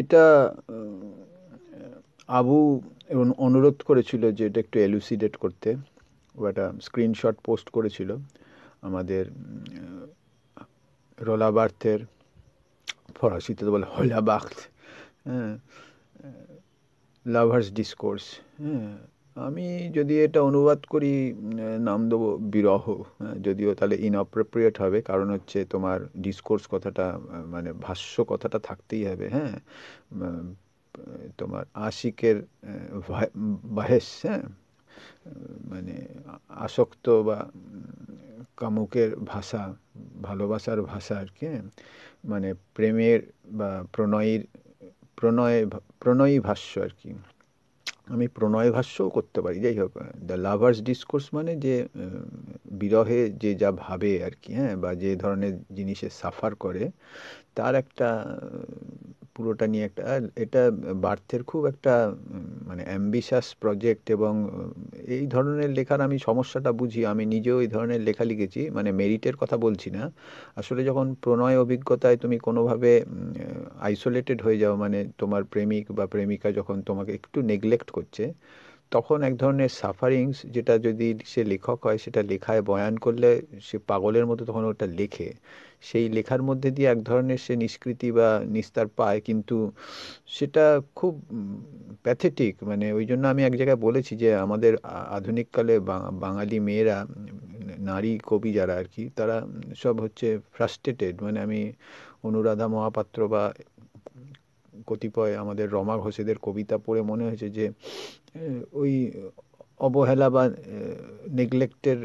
এটা আবু অনুরোধ করেছিল যে এটা একটু এলুসিডেট করতে ও একটা স্ক্রিনশট পোস্ট করেছিল আমাদের রোলাবার্থের ফরাসিতে তো বলে হোলাবার্থ হ্যাঁ লাভার্স ডিসকোর্স হ্যাঁ আমি যদি এটা অনুবাদ করি নাম দেবো বিরহ হ্যাঁ, যদিও তাহলে ইনঅপ্রোপ্রিয়েট হবে কারণ হচ্ছে তোমার ডিসকোর্স কথাটা মানে ভাষ্য কথাটা থাকতেই হবে হ্যাঁ তোমার আশিকের বাহেস হ্যাঁ মানে আসক্ত বা কামুকের ভাষা ভালোবাসার ভাষা আর কি হ্যাঁ, মানে প্রেমের বা প্রণয়ের প্রণয় প্রণয়ী ভাষ্য আর কি আমি প্রণয় ভাষ্যও করতে পারি যাই হোক দ্য লাভার্স ডিসকোর্স মানে যে বিরহে যে যা ভাবে আর কি হ্যাঁ বা যে ধরনের জিনিসে সাফার করে তার একটা পুরোটা নিয়ে একটা এটা বার্থের খুব একটা মানে অ্যাম্বিশাস প্রজেক্ট এবং এই ধরনের লেখার আমি সমস্যাটা বুঝি আমি নিজেও এই ধরনের লেখা লিখেছি মানে মেরিটের কথা বলছি না আসলে যখন প্রণয় অভিজ্ঞতায় তুমি কোনোভাবে আইসোলেটেড হয়ে যাও মানে তোমার প্রেমিক বা প্রেমিকা যখন তোমাকে একটু নেগলেক্ট করছে তখন এক ধরনের সাফারিংস যেটা যদি সে লেখক হয় সেটা লেখায় বয়ান করলে সে পাগলের মতো তখন ওটা লেখে সেই লেখার মধ্যে দিয়ে এক ধরনের সে নিষ্কৃতি বা নিস্তার পায় কিন্তু সেটা খুব প্যাথেটিক মানে ওই জন্য আমি এক জায়গায় বলেছি যে আমাদের আধুনিককালে বাঙালি মেয়েরা নারী কবি যারা আর কি তারা সব হচ্ছে ফ্রাস্ট্রেটেড মানে আমি অনুরাধা মহাপাত্র বা কতিপয় আমাদের রমা ঘোষেদের কবিতা পড়ে মনে হয়েছে যে ওই অবহেলা বা নেগলেক্টের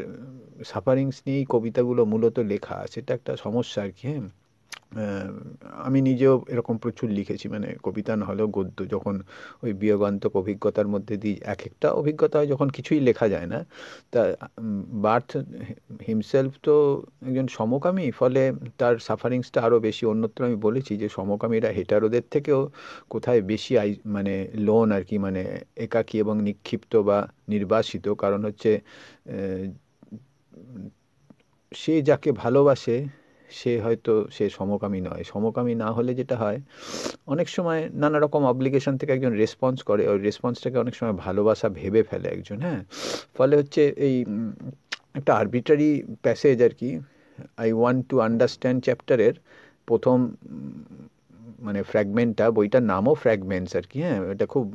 সাফারিংস নিয়েই কবিতাগুলো মূলত লেখা সেটা একটা সমস্যা আর কি হ্যাঁ আমি নিজেও এরকম প্রচুর লিখেছি মানে কবিতা না হলেও গদ্য যখন ওই বিয়োগান্তক অভিজ্ঞতার মধ্যে দিয়ে এক একটা অভিজ্ঞতা হয় যখন কিছুই লেখা যায় না তা বার্থ হিমসেলফ তো একজন সমকামী ফলে তার সাফারিংসটা আরও বেশি অন্যত্র আমি বলেছি যে সমকামীরা হেটারোদের থেকেও কোথায় বেশি আই মানে লোন আর কি মানে একাকী এবং নিক্ষিপ্ত বা নির্বাসিত কারণ হচ্ছে সে যাকে ভালোবাসে সে হয়তো সে সমকামী নয় সমকামী না হলে যেটা হয় অনেক সময় নানা রকম অব্লিগেশন থেকে একজন রেসপন্স করে ওই রেসপন্সটাকে অনেক সময় ভালোবাসা ভেবে ফেলে একজন হ্যাঁ ফলে হচ্ছে এই একটা আরবিটারি প্যাসেজ আর কি আই ওয়ান্ট টু আন্ডারস্ট্যান্ড চ্যাপ্টারের প্রথম মানে ফ্র্যাগমেন্টটা বইটার নামও ফ্র্যাগমেন্টস আর কি হ্যাঁ এটা খুব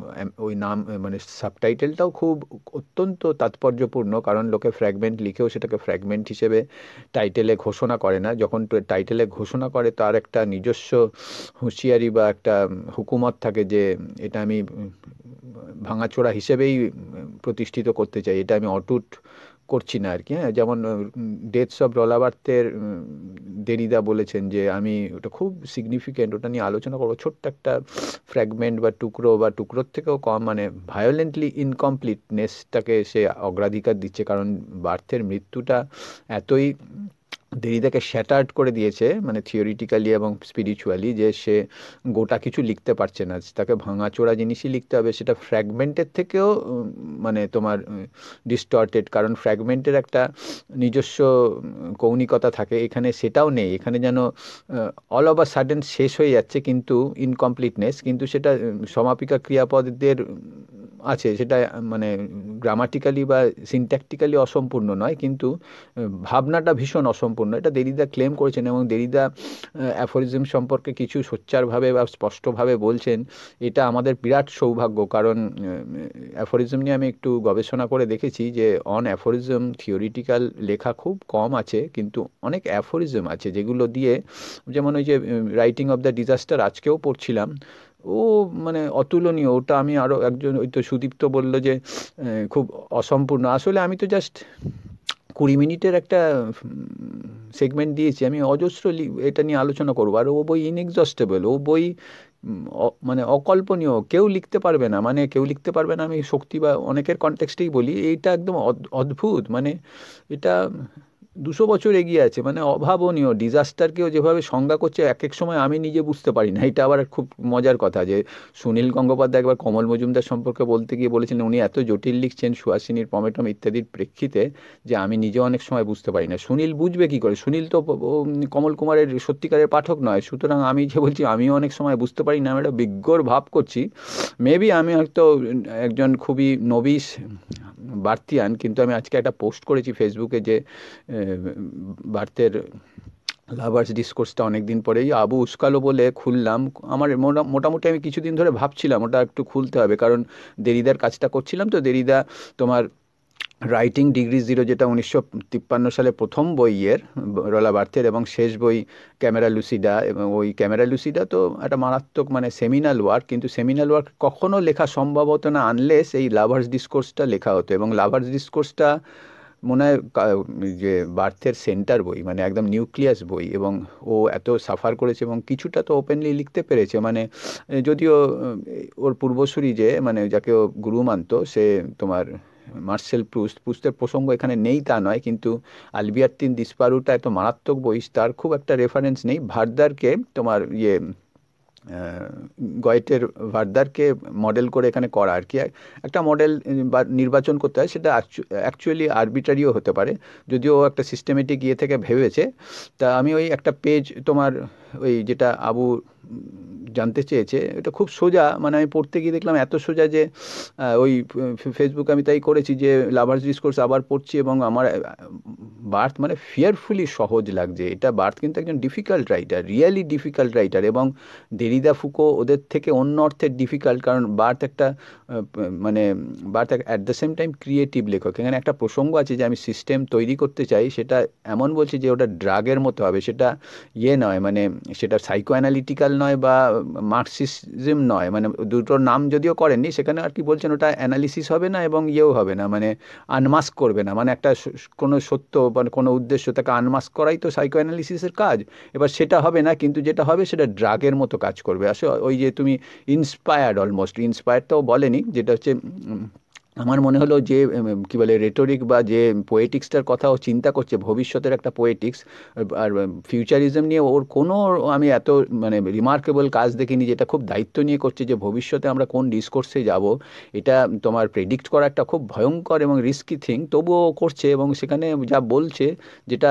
ওই নাম মানে সাবটাইটেলটাও খুব অত্যন্ত তাৎপর্যপূর্ণ কারণ লোকে ফ্র্যাগমেন্ট লিখেও সেটাকে ফ্র্যাগমেন্ট হিসেবে টাইটেলে ঘোষণা করে না যখন টাইটেলে ঘোষণা করে তার একটা নিজস্ব হুঁশিয়ারি বা একটা হুকুমত থাকে যে এটা আমি ভাঙাচোরা হিসেবেই প্রতিষ্ঠিত করতে চাই এটা আমি অটুট করছি না আর কি হ্যাঁ যেমন ডেথস অব রলাবার্থের দেরিদা বলেছেন যে আমি ওটা খুব সিগনিফিকেন্ট ওটা নিয়ে আলোচনা করবো ছোট্ট একটা ফ্র্যাগমেন্ট বা টুকরো বা টুকরোর থেকেও কম মানে ভায়োলেন্টলি ইনকমপ্লিটনেসটাকে সে অগ্রাধিকার দিচ্ছে কারণ বার্থের মৃত্যুটা এতই দেরিদাকে শ্যাটার্ড করে দিয়েছে মানে থিওরিটিক্যালি এবং স্পিরিচুয়ালি যে সে গোটা কিছু লিখতে পারছে না তাকে ভাঙাচোরা জিনিসই লিখতে হবে সেটা ফ্র্যাগমেন্টের থেকেও মানে তোমার ডিস্টর্টেড কারণ ফ্র্যাগমেন্টের একটা নিজস্ব কৌণিকতা থাকে এখানে সেটাও নেই এখানে যেন অল আ সাডেন শেষ হয়ে যাচ্ছে কিন্তু ইনকমপ্লিটনেস কিন্তু সেটা সমাপিকা ক্রিয়াপদের আছে সেটা মানে গ্রামাটিক্যালি বা সিনট্যাকটিক্যালি অসম্পূর্ণ নয় কিন্তু ভাবনাটা ভীষণ অসম্পূর্ণ এটা দেরিদা ক্লেম করেছেন এবং দেরিদা অ্যাফোরিজম সম্পর্কে কিছু সোচ্চারভাবে বা স্পষ্টভাবে বলছেন এটা আমাদের বিরাট সৌভাগ্য কারণ অ্যাফোরিজম নিয়ে আমি একটু গবেষণা করে দেখেছি যে অন অ্যাফোরিজম থিওরিটিক্যাল লেখা খুব কম আছে কিন্তু অনেক অ্যাফোরিজম আছে যেগুলো দিয়ে যেমন ওই যে রাইটিং অফ দ্য ডিজাস্টার আজকেও পড়ছিলাম ও মানে অতুলনীয় ওটা আমি আরও একজন ওই তো সুদীপ্ত বলল যে খুব অসম্পূর্ণ আসলে আমি তো জাস্ট কুড়ি মিনিটের একটা সেগমেন্ট দিয়েছি আমি অজস্র এটা নিয়ে আলোচনা করবো আর ও বই ইনএক্সস্টেবল ও বই মানে অকল্পনীয় কেউ লিখতে পারবে না মানে কেউ লিখতে পারবে না আমি শক্তি বা অনেকের কনটেক্সটেই বলি এইটা একদম অদ্ভুত মানে এটা দুশো বছর এগিয়ে আছে মানে অভাবনীয় ডিজাস্টারকেও যেভাবে সংজ্ঞা করছে এক এক সময় আমি নিজে বুঝতে পারি না এটা আবার খুব মজার কথা যে সুনীল গঙ্গোপাধ্যায় একবার কমল মজুমদার সম্পর্কে বলতে গিয়ে বলেছেন উনি এত জটিল লিখছেন সুহাসিনীর পমেটম ইত্যাদির প্রেক্ষিতে যে আমি নিজে অনেক সময় বুঝতে পারি না সুনীল বুঝবে কী করে সুনীল তো কমল কুমারের সত্যিকারের পাঠক নয় সুতরাং আমি যে বলছি আমিও অনেক সময় বুঝতে পারি না আমি একটা বিজ্ঞর ভাব করছি মেবি আমি হয়তো একজন খুবই নবিশ আন কিন্তু আমি আজকে একটা পোস্ট করেছি ফেসবুকে যে বার্তের লাভার্স ডিসকোর্সটা অনেক দিন পরেই আবু উস্কালো বলে খুললাম আমার মোটামুটি আমি কিছুদিন ধরে ভাবছিলাম ওটা একটু খুলতে হবে কারণ দেরিদার কাজটা করছিলাম তো দেরিদা তোমার রাইটিং ডিগ্রি জিরো যেটা উনিশশো তিপ্পান্ন সালে প্রথম বইয়ের রলা বার্থের এবং শেষ বই ক্যামেরা লুসিডা এবং ওই ক্যামেরা লুসিডা তো একটা মারাত্মক মানে সেমিনাল ওয়ার্ক কিন্তু সেমিনাল ওয়ার্ক কখনো লেখা সম্ভব হতো না আনলেস এই লাভার্স ডিসকোর্সটা লেখা হতো এবং লাভার্স ডিসকোর্সটা মনে হয় যে বার্থের সেন্টার বই মানে একদম নিউক্লিয়াস বই এবং ও এত সাফার করেছে এবং কিছুটা তো ওপেনলি লিখতে পেরেছে মানে যদিও ওর পূর্বসূরি যে মানে যাকে ও গুরু মানত সে তোমার মার্সেল প্রুস্ট পুস্তের প্রসঙ্গ এখানে নেই তা নয় কিন্তু আলবিয়াত্তিন দিসপারুটা এত মারাত্মক বই তার খুব একটা রেফারেন্স নেই ভার্দারকে তোমার ইয়ে গয়েটের ভার্দারকে মডেল করে এখানে করা আর কি একটা মডেল বা নির্বাচন করতে হয় সেটা অ্যাকচুয়ালি আরবিটারিও হতে পারে যদিও একটা সিস্টেমেটিক ইয়ে থেকে ভেবেছে তা আমি ওই একটা পেজ তোমার ওই যেটা আবু জানতে চেয়েছে এটা খুব সোজা মানে আমি পড়তে গিয়ে দেখলাম এত সোজা যে ওই ফেসবুকে আমি তাই করেছি যে লাভার্স ডিসকোর্স আবার পড়ছি এবং আমার বার্থ মানে ফিয়ারফুলি সহজ লাগছে এটা বার্থ কিন্তু একজন difficult writer really difficult writer এবং দে ডেরিদা ফুকো ওদের থেকে অন্য অর্থে ডিফিকাল্ট কারণ বার্থ একটা মানে Barthes at the same time creative লেখক এখানে একটা প্রসঙ্গ আছে যে আমি সিস্টেম তৈরি করতে চাই সেটা এমন বলছি যে ওটা ড্রাগের মতো হবে সেটা ইয়ে নয় মানে সেটা সাইকো অ্যানালিটিক্যাল নয় বা মার্কসিজম নয় মানে দুটোর নাম যদিও করেননি সেখানে আর কি বলছেন ওটা অ্যানালিসিস হবে না এবং ইয়েও হবে না মানে আনমাস্ক করবে না মানে একটা কোনো সত্য মানে কোনো উদ্দেশ্য তাকে আনমাস্ক করাই তো সাইকো অ্যানালিসিসের কাজ এবার সেটা হবে না কিন্তু যেটা হবে সেটা ড্রাগের মতো কাজ করবে আসে ওই যে তুমি ইন্সপায়ার্ড অলমোস্ট ইন্সপায়ার্ড তো বলেনি যেটা হচ্ছে আমার মনে হলো যে কি বলে রেটরিক বা যে পোয়েটিক্সটার কথা ও চিন্তা করছে ভবিষ্যতের একটা পোয়েটিক্স আর ফিউচারিজম নিয়ে ওর কোনো আমি এত মানে রিমার্কেবল কাজ দেখিনি যেটা খুব দায়িত্ব নিয়ে করছে যে ভবিষ্যতে আমরা কোন ডিসকোর্সে যাব এটা তোমার প্রেডিক্ট করা একটা খুব ভয়ঙ্কর এবং রিস্কি থিং তবুও করছে এবং সেখানে যা বলছে যেটা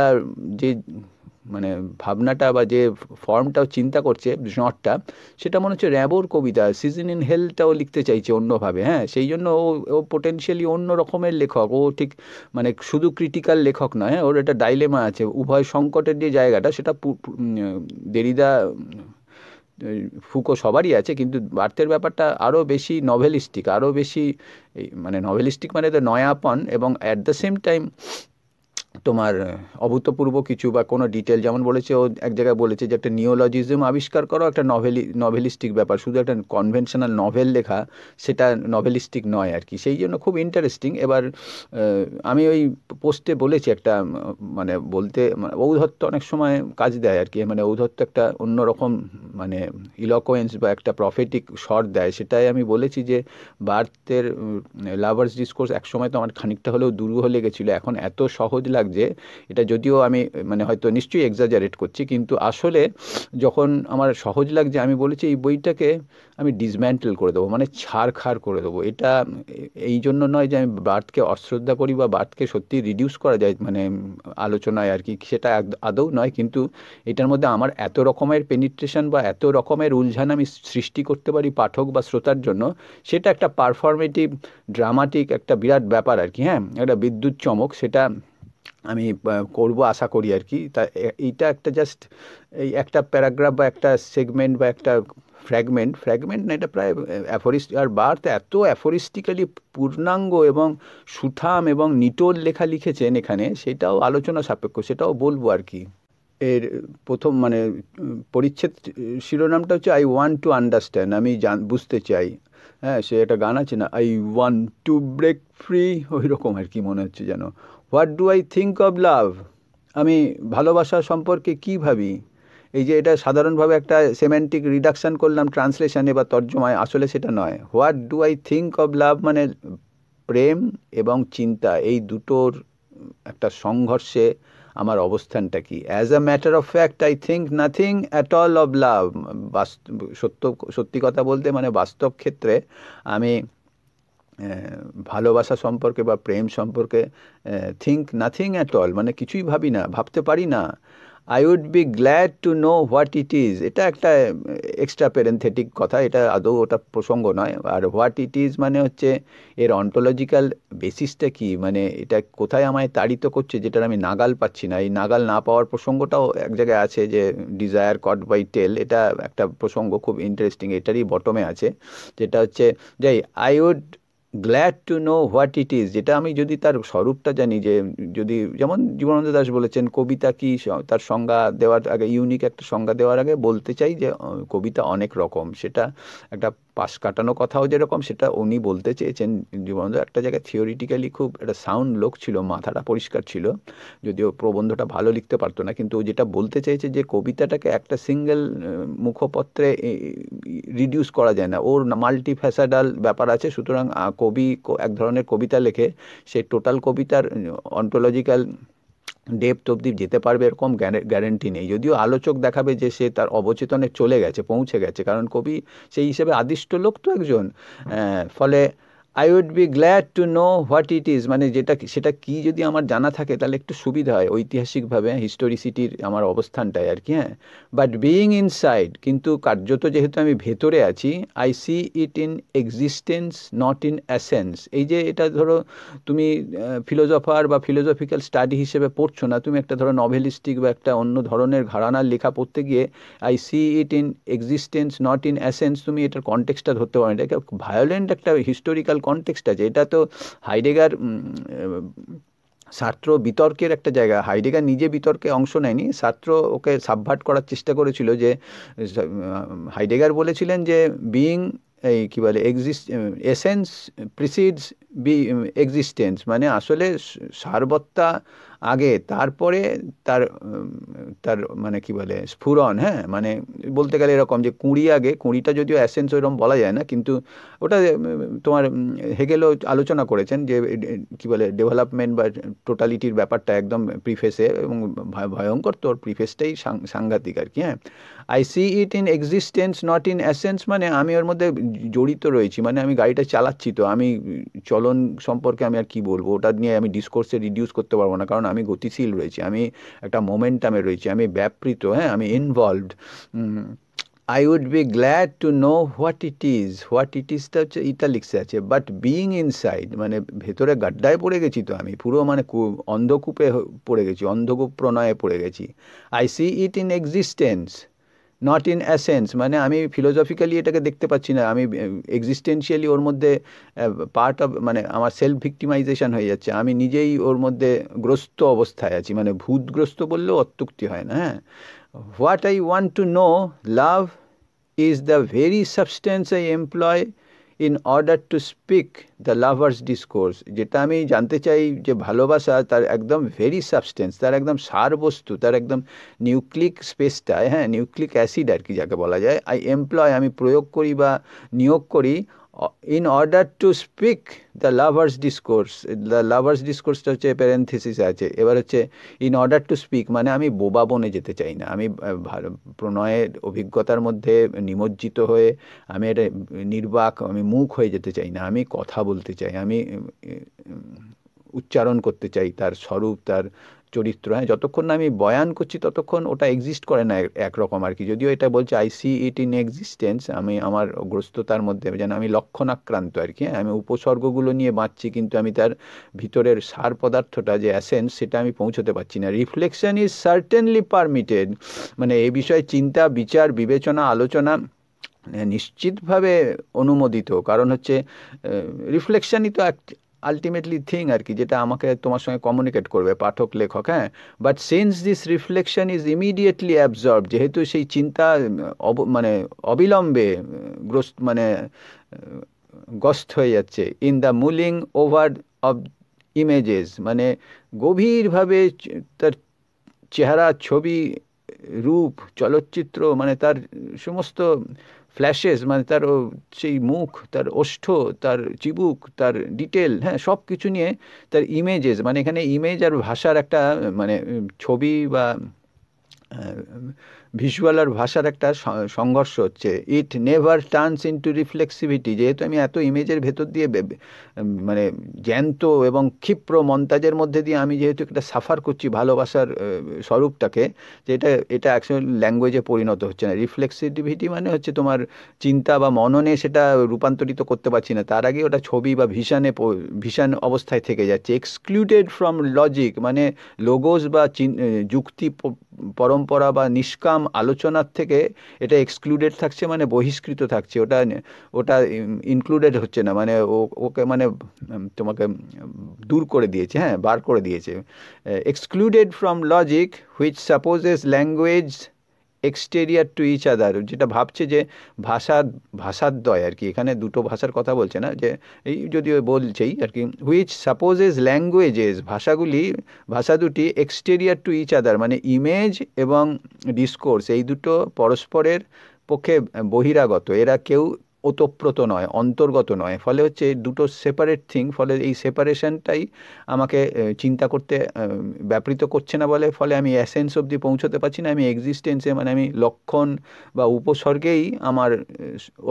যে মানে ভাবনাটা বা যে ফর্মটা চিন্তা করছে নটটা সেটা মনে হচ্ছে র্যাবোর কবিতা সিজন ইন হেলটাও লিখতে চাইছে অন্যভাবে হ্যাঁ সেই জন্য ও ও পোটেনশিয়ালি অন্য রকমের লেখক ও ঠিক মানে শুধু ক্রিটিক্যাল লেখক নয় হ্যাঁ ওর একটা ডাইলেমা আছে উভয় সংকটের যে জায়গাটা সেটা দেরিদা ফুকো সবারই আছে কিন্তু বার্থের ব্যাপারটা আরও বেশি নভেলিস্টিক আরও বেশি মানে নভেলিস্টিক মানে তো নয়াপন এবং অ্যাট দ্য সেম টাইম তোমার অভূতপূর্ব কিছু বা কোনো ডিটেল যেমন বলেছে ও এক জায়গায় বলেছে যে একটা নিওলজিজম আবিষ্কার করো একটা নভেলি নভেলিস্টিক ব্যাপার শুধু একটা কনভেনশনাল নভেল লেখা সেটা নভেলিস্টিক নয় আর কি সেই জন্য খুব ইন্টারেস্টিং এবার আমি ওই পোস্টে বলেছি একটা মানে বলতে মানে ঔধত্ব অনেক সময় কাজ দেয় আর কি মানে ঔধত্ব একটা অন্যরকম মানে ইলকোয়েন্স বা একটা প্রফেটিক শর দেয় সেটাই আমি বলেছি যে বার্থের লাভার্স ডিসকোর্স একসময় তো আমার খানিকটা হলেও দুরূহ লেগেছিলো এখন এত সহজ লাগে যে এটা যদিও আমি মানে হয়তো নিশ্চয়ই এক্সাজারেট করছি কিন্তু আসলে যখন আমার সহজ লাগছে আমি বলেছি এই বইটাকে আমি ডিসম্যান্টেল করে দেবো মানে ছাড়খাড় করে দেবো এটা এই জন্য নয় যে আমি বার্থকে অশ্রদ্ধা করি বা বার্থকে সত্যি রিডিউস করা যায় মানে আলোচনায় আর কি সেটা আদৌ নয় কিন্তু এটার মধ্যে আমার এত রকমের পেনিট্রেশন বা এত রকমের উলঝান আমি সৃষ্টি করতে পারি পাঠক বা শ্রোতার জন্য সেটা একটা পারফর্মেটিভ ড্রামাটিক একটা বিরাট ব্যাপার আর কি হ্যাঁ একটা বিদ্যুৎ চমক সেটা আমি করব আশা করি আর কি তা এইটা একটা জাস্ট এই একটা প্যারাগ্রাফ বা একটা সেগমেন্ট বা একটা ফ্র্যাগমেন্ট ফ্র্যাগমেন্ট না এটা প্রায় অ্যাফোরিস্ট আর বার্থ এত অ্যাফোরিস্টিক্যালি পূর্ণাঙ্গ এবং সুঠাম এবং নিটোল লেখা লিখেছেন এখানে সেটাও আলোচনা সাপেক্ষ সেটাও বলবো আর কি এর প্রথম মানে পরিচ্ছেদ শিরোনামটা হচ্ছে আই ওয়ান্ট টু আন্ডারস্ট্যান্ড আমি জান বুঝতে চাই হ্যাঁ সে একটা গান আছে না I want to break free ওই রকম আর কি মনে হচ্ছে যেন what do I think of love আমি ভালোবাসা সম্পর্কে কী ভাবি এই যে এটা সাধারণভাবে একটা সেমেন্টিক রিডাকশান করলাম ট্রান্সলেশানে বা তর্জমায় আসলে সেটা নয় what do I think of love মানে প্রেম এবং চিন্তা এই দুটোর একটা সংঘর্ষে আমার অবস্থানটা কি as a matter of fact I think nothing at all of love বাস্তব সত্য সত্যি কথা বলতে মানে বাস্তব ক্ষেত্রে আমি ভালোবাসা সম্পর্কে বা প্রেম সম্পর্কে থিঙ্ক নাথিং অ্যাট অল মানে কিছুই ভাবি না ভাবতে পারি না I would be glad to know what it is এটা একটা এক্সট্রা প্যারেন্থেটিক কথা এটা আদৌ ওটা প্রসঙ্গ নয় আর হোয়াট ইট ইজ মানে হচ্ছে এর অন্টোলজিক্যাল বেসিসটা কি মানে এটা কোথায় আমায় তাড়িত করছে যেটার আমি নাগাল পাচ্ছি না এই নাগাল না পাওয়ার প্রসঙ্গটাও এক জায়গায় আছে যে ডিজায়ার কট বাই টেল এটা একটা প্রসঙ্গ খুব ইন্টারেস্টিং এটারই বটমে আছে যেটা হচ্ছে যাই I would glad to know what it is যেটা আমি যদি তার স্বরূপটা জানি যে যদি যেমন জীবনানন্দ দাস বলেছেন কবিতা কি তার সংজ্ঞা দেওয়ার আগে ইউনিক একটা সংজ্ঞা দেওয়ার আগে বলতে চাই যে কবিতা অনেক রকম সেটা একটা পাশ কাটানো কথাও যেরকম সেটা উনি বলতে চেয়েছেন জীবনানন্দ একটা জায়গায় থিওরিটিক্যালি খুব একটা সাউন্ড লোক ছিল মাথাটা পরিষ্কার ছিল যদিও প্রবন্ধটা ভালো লিখতে পারতো না কিন্তু যেটা বলতে চেয়েছে যে কবিতাটাকে একটা সিঙ্গেল মুখপত্রে রিডিউস করা যায় না ওর ফ্যাসাডাল ব্যাপার আছে সুতরাং কবি এক ধরনের কবিতা লেখে সেই টোটাল কবিতার অন্টোলজিক্যাল ডেপথ অবধি যেতে পারবে এরকম গ্যারেন্টি নেই যদিও আলোচক দেখাবে যে সে তার অবচেতনে চলে গেছে পৌঁছে গেছে কারণ কবি সেই হিসেবে আদিষ্ট লোক তো একজন ফলে I would be glad to know what it is মানে যেটা সেটা কি যদি আমার জানা থাকে তাহলে একটু সুবিধা হয় ঐতিহাসিকভাবে হিস্টোরিসিটির আমার অবস্থানটাই আর কি হ্যাঁ বাট বিইং ইনসাইড কিন্তু কার্যত যেহেতু আমি ভেতরে আছি I see it in existence not in essence এই যে এটা ধরো তুমি ফিলোজফার বা ফিলোজফিক্যাল স্টাডি হিসেবে পড়ছো না তুমি একটা ধরো নভেলিস্টিক বা একটা অন্য ধরনের ঘরানার লেখা পড়তে গিয়ে I see it in existence not in essence তুমি এটার কন্টেক্সটা ধরতে পারো এটা ভায়োলেন্ট একটা হিস্টোরিক্যাল কনটেক্সট আছে এটা তো হাইডেগার ছাত্র বিতর্কের একটা জায়গা হাইডেগার নিজে বিতর্কে অংশ নেয়নি ছাত্র ওকে সাবভার্ট করার চেষ্টা করেছিল যে হাইডেগার বলেছিলেন যে বিইং এই কী বলে exist essence precedes be existence মানে আসলে সারবত্তা আগে তারপরে তার তার মানে কি বলে স্ফুরন হ্যাঁ মানে বলতে গেলে এরকম যে কুঁড়ি আগে কুঁড়িটা যদিও অ্যাসেন্স ওইরকম বলা যায় না কিন্তু ওটা তোমার হেগেলও আলোচনা করেছেন যে কি বলে ডেভেলপমেন্ট বা টোটালিটির ব্যাপারটা একদম প্রিফেসে এবং ভয়ঙ্কর তোর প্রিফেসটাই সাংঘাতিক আর কি হ্যাঁ I see it in existence not in essence মানে আমি ওর মধ্যে জড়িত রয়েছি মানে আমি গাড়িটা চালাচ্ছি তো আমি চলন সম্পর্কে আমি আর কি বলবো ওটা নিয়ে আমি ডিসকোর্সে রিডিউস করতে পারবো না কারণ আমি গতিশীল রয়েছি আমি একটা মোমেন্টামে রয়েছি আমি ব্যাপৃত হ্যাঁ আমি involved I would be glad to know what it is what it ইজটা হচ্ছে ইটালিক্সে আছে বাট বিইং ইনসাইড মানে ভেতরে গাড্ডায় পড়ে গেছি তো আমি পুরো মানে অন্ধকূপে পড়ে গেছি অন্ধকূপ প্রণয়ে পড়ে গেছি I see it in existence not in essence মানে আমি ফিলোসফിക്കালি এটাকে দেখতে পাচ্ছি না আমি এক্সিস্টেনশিয়ালি ওর মধ্যে পার্ট অফ মানে আমার সেলফ ভিকটিমাইজেশন হয়ে যাচ্ছে আমি নিজেই ওর মধ্যে গ্রস্ত অবস্থায় আছি মানে ভূত গ্রস্ত বললে অত্তুক্তি হয় না what I want to know love is the very substance I employ in order to speak the lover's discourse যেটা আমি জানতে চাই যে ভালোবাসা তার একদম ভেরি সাবস্টেন্স তার একদম সার বস্তু তার একদম নিউক্লিক স্পেসটায় হ্যাঁ নিউক্লিক অ্যাসিড আর কি যাকে বলা যায় আই এমপ্লয় আমি প্রয়োগ করি বা নিয়োগ করি in order to speak the lover's discourse the lover's ডিসকোর্সটা হচ্ছে প্যারেন্থিসিস আছে এবার হচ্ছে ইন অর্ডার টু স্পিক মানে আমি বোবা বনে যেতে চাই না আমি প্রণয়ের অভিজ্ঞতার মধ্যে নিমজ্জিত হয়ে আমি এটা নির্বাক আমি মুখ হয়ে যেতে চাই না আমি কথা বলতে চাই আমি উচ্চারণ করতে চাই তার স্বরূপ তার চরিত্র হ্যাঁ যতক্ষণ না আমি বয়ান করছি ততক্ষণ ওটা এক্সিস্ট করে না একরকম আর কি যদিও এটা বলছে I see it in existence আমি আমার গ্রস্ততার মধ্যে যেন আমি লক্ষণাক্রান্ত আর কি হ্যাঁ, আমি উপসর্গগুলো নিয়ে বাঁচছি কিন্তু আমি তার ভিতরের সার পদার্থটা যে অ্যাসেন্স সেটা আমি পৌঁছতে পারছি না রিফ্লেকশন ইজ সার্টেনলি পারমিটেড মানে এ বিষয়ে চিন্তা বিচার বিবেচনা আলোচনা হ্যাঁ, নিশ্চিতভাবে অনুমোদিত কারণ হচ্ছে রিফ্লেকশানই তো আলটিমেটলি থিং আর কি যেটা আমাকে তোমার সঙ্গে কমিউনিকেট করবে পাঠক লেখক হ্যাঁ but since this reflection is immediately absorb যেহেতু সেই চিন্তা অব মানে অবিলম্বে গ্রস মানে গস্ত হয়ে যাচ্ছে in the mulling over of images মানে গভীরভাবে তার চেহারা ছবি রূপ চলচ্চিত্র মানে তার সমস্ত ফ্ল্যাশেস মানে তার সেই মুখ তার ওষ্ঠ তার চিবুক তার ডিটেল হ্যাঁ সব কিছু নিয়ে তার ইমেজেস মানে এখানে ইমেজ আর ভাষার একটা মানে ছবি বা ভিজুয়াল আর ভাষার একটা সংঘর্ষ হচ্ছে it never turns to reflexivity যেহেতু আমি এত ইমেজের ভেতর দিয়ে মানে জ্যান্ত এবং ক্ষিপ্র মন্তাজের মধ্যে দিয়ে আমি যেহেতু একটা সাফার করছি ভালোবাসার স্বরূপটাকে যে এটা এটা অ্যাকচুয়াল ল্যাঙ্গুয়েজে পরিণত হচ্ছে না রিফ্লেক্সিভিটি মানে হচ্ছে তোমার চিন্তা বা মননে সেটা রূপান্তরিত করতে পারছি না তার আগে ওটা ছবি বা ভীষণে ভীষণ অবস্থায় থেকে যাচ্ছে এক্সক্লুডেড ফ্রম লজিক মানে লোগোস বা যুক্তি পরম্পরা বা নিষ্কাম আলোচনার থেকে এটা এক্সক্লুডেড থাকছে মানে বহিষ্কৃত থাকছে ওটা ওটা ইনক্লুডেড হচ্ছে না মানে ওকে মানে তোমাকে দূর করে দিয়েছে হ্যাঁ বার করে দিয়েছে excluded from logic which supposes language exterior to each other যেটা ভাবছে যে ভাষা ভাষার দয় আর কি এখানে দুটো ভাষার কথা বলছে না যে এই যদিও বলছেই আর কি হুইচ সাপোজেস ল্যাঙ্গুয়েজেস ভাষাগুলি ভাষা দুটি এক্সটেরিয়ার টু ইচ আদার মানে ইমেজ এবং ডিসকোর্স এই দুটো পরস্পরের পক্ষে বহিরাগত এরা কেউ ওতপ্রোত নয় অন্তর্গত নয় ফলে হচ্ছে দুটো সেপারেট থিং ফলে এই সেপারেশনটাই আমাকে চিন্তা করতে ব্যাপৃত করছে না বলে ফলে আমি অ্যাসেন্স অবধি পৌঁছতে পারছি না আমি এক্সিস্টেন্সে মানে আমি লক্ষণ বা উপসর্গেই আমার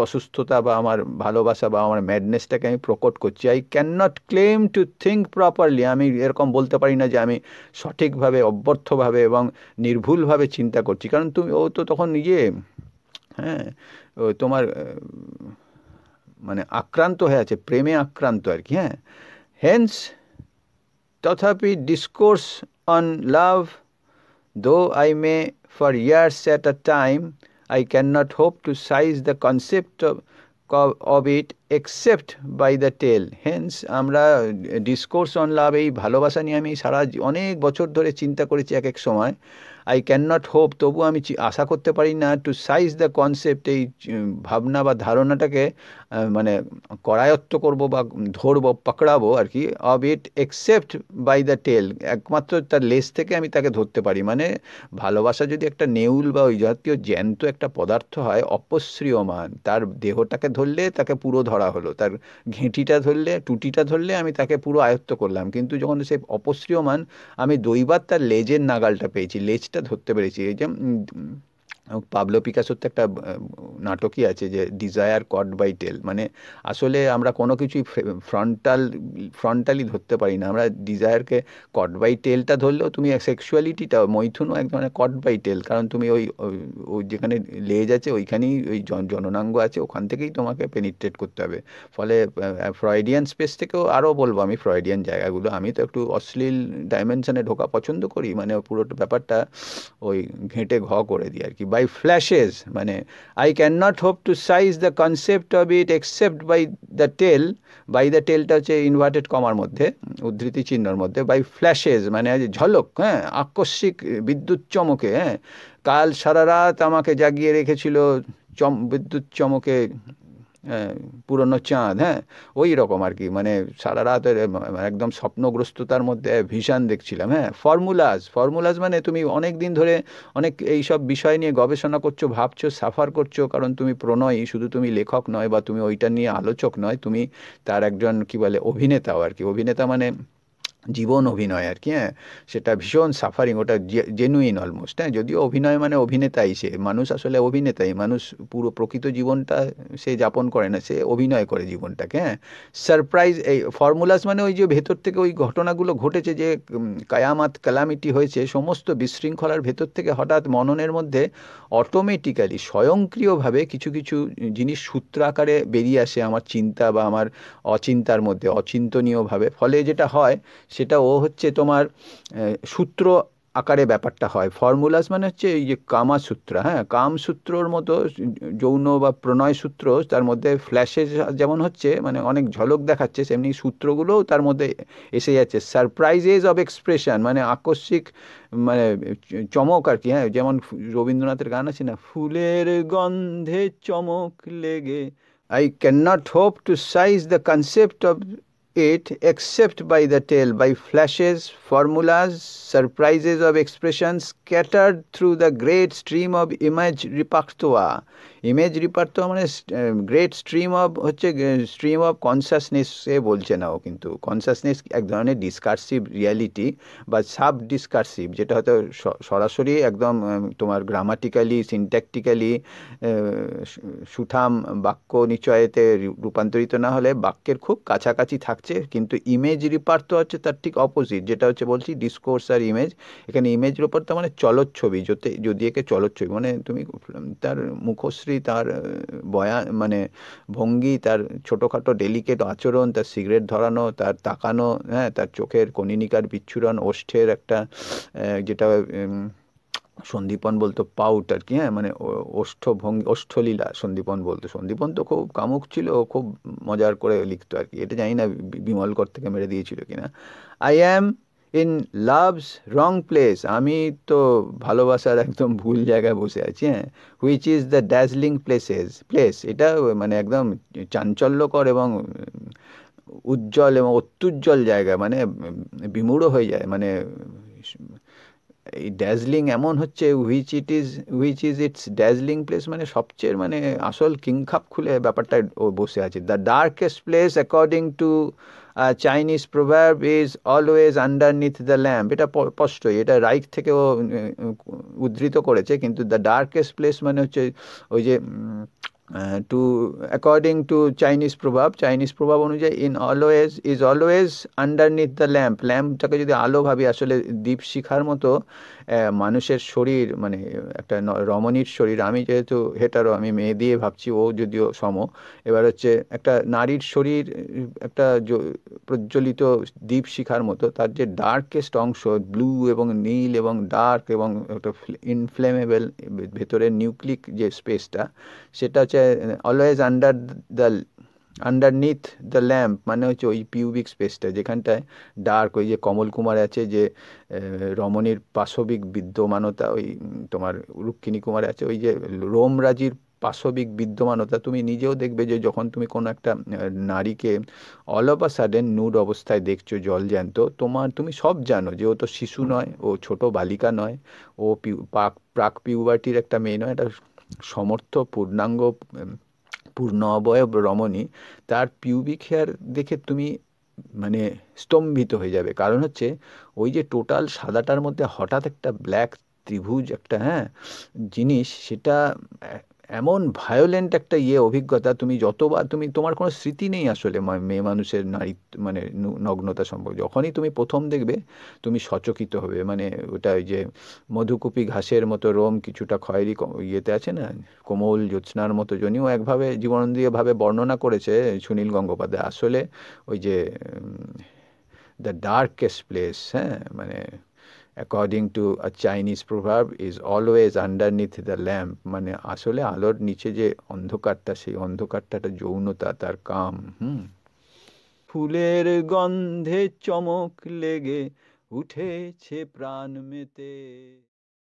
অসুস্থতা বা আমার ভালোবাসা বা আমার ম্যাডনেসটাকে আমি প্রকট করছি I can not claim to think properly আমি এরকম বলতে পারি না যে আমি সঠিকভাবে অব্যর্থভাবে এবং নির্ভুলভাবে চিন্তা করছি কারণ তুমি ও তো তখন ইয়ে হ্যাঁ তোমার মানে আক্রান্ত হয়ে আছে প্রেমে আক্রান্ত আর কি হ্যাঁ হেন্স তথাপি discourse on love though I may for years at a time I can not hope to size the concept of it except by the tail hence আমরা ডিসকোর্স অন লাভ এই ভালোবাসা নিয়ে আমি সারা অনেক বছর ধরে চিন্তা করেছি এক এক সময় আই ক্যান নট হোপ তবু আমি আশা করতে পারি না টু সাইজ দ্য কনসেপ্ট এই ভাবনা বা ধারণাটাকে মানে করায়ত্ত করব বা ধরবো পাকড়াবো আর কি of it except by the tail একমাত্র তার লেস থেকে আমি তাকে ধরতে পারি মানে ভালোবাসা যদি একটা নেউল বা ওই জাতীয় জ্যান্ত একটা পদার্থ হয় অপশ্রিয়মান তার দেহটাকে ধরলে তাকে পুরো ধরা হলো তার ঘেঁটিটা ধরলে টুটিটা ধরলে আমি তাকে পুরো আয়ত্ত করলাম কিন্তু যখন সে অপশ্রিয়মান আমি দৈবার তার লেজের নাগালটা পেয়েছি লেজটা ধরতে পেরেছি এই যে এবং পাবলো পিকাসোর তো একটা নাটকই আছে যে ডিজায়ার কট বাই টেল মানে আসলে আমরা কোনো কিছুই ফ্রন্টাল ফ্রন্টালি ধরতে পারি না আমরা ডিজায়ারকে কট বাই টেলটা ধরলেও তুমি সেক্সুয়ালিটিটা মৈথুনও এক ধরনের কট বাই টেল কারণ তুমি ওই ওই যেখানে লেজ আছে ওইখানেই ওই জননাঙ্গ আছে ওখান থেকেই তোমাকে পেনিট্রেট করতে হবে ফলে ফ্রয়েডিয়ান স্পেস থেকেও আরও বলবো আমি ফ্রয়েডিয়ান জায়গাগুলো আমি তো একটু অশ্লীল ডাইমেনশনে ঢোকা পছন্দ করি মানে পুরো ব্যাপারটা ওই ঘেঁটে ঘ করে দিই আর কি by flashes মানে I cannot hope to size the concept of it except by the tail by the টেলটা হচ্ছে ইনভার্টেড কমার মধ্যে উদ্ধৃতি চিহ্নর মধ্যে বাই ফ্ল্যাশেজ মানে ঝলক হ্যাঁ আকস্মিক বিদ্যুৎ চমকে হ্যাঁ কাল সারা রাত আমাকে জাগিয়ে রেখেছিল চম বিদ্যুৎ চমকে হ্যাঁ, পুরনো চাঁদ হ্যাঁ ওই রকম আর কি মানে সারা রাত মানে একদম স্বপ্নগ্রস্ততার মধ্যে ভীষণ দেখছিলাম হ্যাঁ ফর্মুলাস ফর্মুলাস মানে তুমি অনেক দিন ধরে অনেক এই সব বিষয় নিয়ে গবেষণা করছো ভাবছো সাফার করছো কারণ তুমি প্রণয়ই শুধু তুমি লেখক নয় বা তুমি ওইটা নিয়ে আলোচক নয় তুমি তার একজন কি বলে অভিনেতাও আর কি অভিনেতা মানে জীবন অভিনয় আর কি হ্যাঁ সেটা ভীষণ সাফারিং ওটা জেনুইন অলমোস্ট হ্যাঁ যদিও অভিনয় মানে অভিনেতাই সে মানুষ আসলে অভিনেতাই মানুষ পুরো প্রকৃত জীবনটা সে যাপন করে না সে অভিনয় করে জীবনটাকে হ্যাঁ সারপ্রাইজ এই ফর্মুলাস মানে ওই যে ভেতর থেকে ওই ঘটনাগুলো ঘটেছে যে কায়ামাত কালামিটি হয়েছে সমস্ত বিশৃঙ্খলার ভেতর থেকে হঠাৎ মননের মধ্যে অটোমেটিক্যালি স্বয়ংক্রিয়ভাবে কিছু কিছু জিনিস সূত্র আকারে বেরিয়ে আসে আমার চিন্তা বা আমার অচিন্তার মধ্যে অচিন্তনীয়ভাবে ফলে যেটা হয় সেটা ও হচ্ছে তোমার সূত্র আকারে ব্যাপারটা হয় ফর্মুলাস মানে হচ্ছে এই যে কামাসূত্র হ্যাঁ কামসূত্রর মতো যৌন বা প্রণয় সূত্র তার মধ্যে ফ্ল্যাশে যেমন হচ্ছে মানে অনেক ঝলক দেখাচ্ছে সেমনি সূত্রগুলোও তার মধ্যে এসে যাচ্ছে সারপ্রাইজেস অব এক্সপ্রেশন মানে আকস্মিক মানে চমক আর কি হ্যাঁ যেমন রবীন্দ্রনাথের গান আছে না ফুলের গন্ধে চমক লেগে I can not hope to size the concept of it except by the tale, by flashes, formulas, surprises of expression scattered through the great stream of image repertoire image repertoire তো মানে গ্রেট স্ট্রিম অফ হচ্ছে stream of কনসাসনেসে বলছে না ও কিন্তু consciousness এক ধরনের ডিসকার্সিভ রিয়ালিটি বা সাব ডিসকার্সিভ যেটা হয়তো সরাসরি একদম তোমার গ্রামাটিক্যালি সিনট্যাকটিক্যালি সুঠাম বাক্য নিচয়েতে রূপান্তরিত না হলে বাক্যের খুব কাছাকাছি থাকছে কিন্তু ইমেজ রিপার তো হচ্ছে তার ঠিক অপোজিট যেটা হচ্ছে বলছি ডিসকোর্স আর ইমেজ এখানে ইমেজ রিপার তো মানে চলচ্ছবি যদি একে চলচ্ছবি মানে তুমি তার মুখোশ বিশ্রী তার বয়া মানে ভঙ্গি তার ছোটোখাটো ডেলিকেট আচরণ তার সিগারেট ধরানো তার তাকানো হ্যাঁ তার চোখের কনিনিকার বিচ্ছুরণ ওষ্ঠের একটা যেটা সন্দীপন বলতো পাউট আর কি হ্যাঁ মানে ওষ্ঠভঙ্গি ওষ্ঠলীলা সন্দীপন বলতো সন্দীপন তো খুব কামুক ছিল খুব মজার করে লিখতো আর কি এটা জানি না বিমলকর থেকে মেরে দিয়েছিল কিনা I am in love's wrong place আমি তো ভালোবাসার একদম ভুল জায়গায় বসে আছি হ্যাঁ which is the dazzling places place এটা মানে একদম চাঞ্চল্যকর এবং উজ্জ্বল এবং অত্যুজ্জ্বল জায়গা মানে বিমূঢ় হয়ে যায় মানে এই ড্যাজলিং এমন হচ্ছে which it is which is it's dazzling place মানে সবচেয়ে মানে আসল কিংখাপ খুলে ব্যাপারটা ও বসে আছে the darkest place according to Chinese proverb is always underneath the lamp এটা স্পষ্টই এটা রাইট থেকেও উদ্ধৃত করেছে কিন্তু দ্য ডার্কেস্ট প্লেস মানে হচ্ছে ওই যে to according to Chinese proverb Chinese proverb অনুযায়ী in always is always underneath the lamp ল্যাম্পটাকে যদি আলো ভাবি আসলে দ্বীপ শিখার মতো uh, মানুষের শরীর মানে একটা রমণীর শরীর আমি যেহেতু হেটারও আমি মেয়ে দিয়ে ভাবছি ও যদিও সম এবার হচ্ছে একটা নারীর শরীর একটা প্রজ্বলিত দ্বীপ শিখার মতো তার যে ডার্কেস্ট অংশ ব্লু এবং নীল এবং ডার্ক এবং একটা ইনফ্লেমেবল ভেতরের নিউক্লিক যে স্পেসটা সেটা হচ্ছে always under the underneath the lamp মানে হচ্ছে ওই পিউবিক স্পেসটা যেখানটায় ডার্ক ওই যে কমল কুমার আছে যে রমণীর পাশবিক বিদ্যমানতা ওই তোমার রুক্মিণী কুমার আছে ওই যে রোমরাজির পাশবিক বিদ্যমানতা তুমি নিজেও দেখবে যে যখন তুমি কোনো একটা নারীকে all of a sudden nude অবস্থায় দেখছো জল জ্যান্ত তোমার তুমি সব জানো যে ও তো শিশু নয় ও ছোট বালিকা নয় ও পিউ পাক প্রাক পিউবার্টির একটা মেয়ে নয় এটা সমর্থ পূর্ণাঙ্গ পূর্ণ অবয়ব রমণী তার পিউবিক হেয়ার দেখে তুমি মানে স্তম্ভিত হয়ে যাবে কারণ হচ্ছে ওই যে টোটাল সাদাটার মধ্যে হঠাৎ একটা ব্ল্যাক ত্রিভুজ একটা হ্যাঁ জিনিস সেটা এমন ভায়োলেন্ট একটা ইয়ে অভিজ্ঞতা তুমি যতবার তুমি তোমার কোনো স্মৃতি নেই আসলে মেয়ে মানুষের নারী মানে নগ্নতা সম্পর্কে যখনই তুমি প্রথম দেখবে তুমি সচকিত হবে মানে ওটা ওই যে মধুকুপি ঘাসের মতো রোম কিছুটা খয়েরি ইয়েতে আছে না কোমল জ্যোৎস্নার মতো জনিও একভাবে জীবনন্দীয়ভাবে বর্ণনা করেছে সুনীল গঙ্গোপাধ্যায় আসলে ওই যে দ্য ডার্কেস্ট প্লেস হ্যাঁ মানে according to a Chinese proverb is always underneath the lamp মানে আসলে আলোর নিচে যে অন্ধকারটা সেই অন্ধকারটা যৌনতা তার কাম হুম ফুলের গন্ধে চমক লেগে উঠেছে প্রাণ মেতে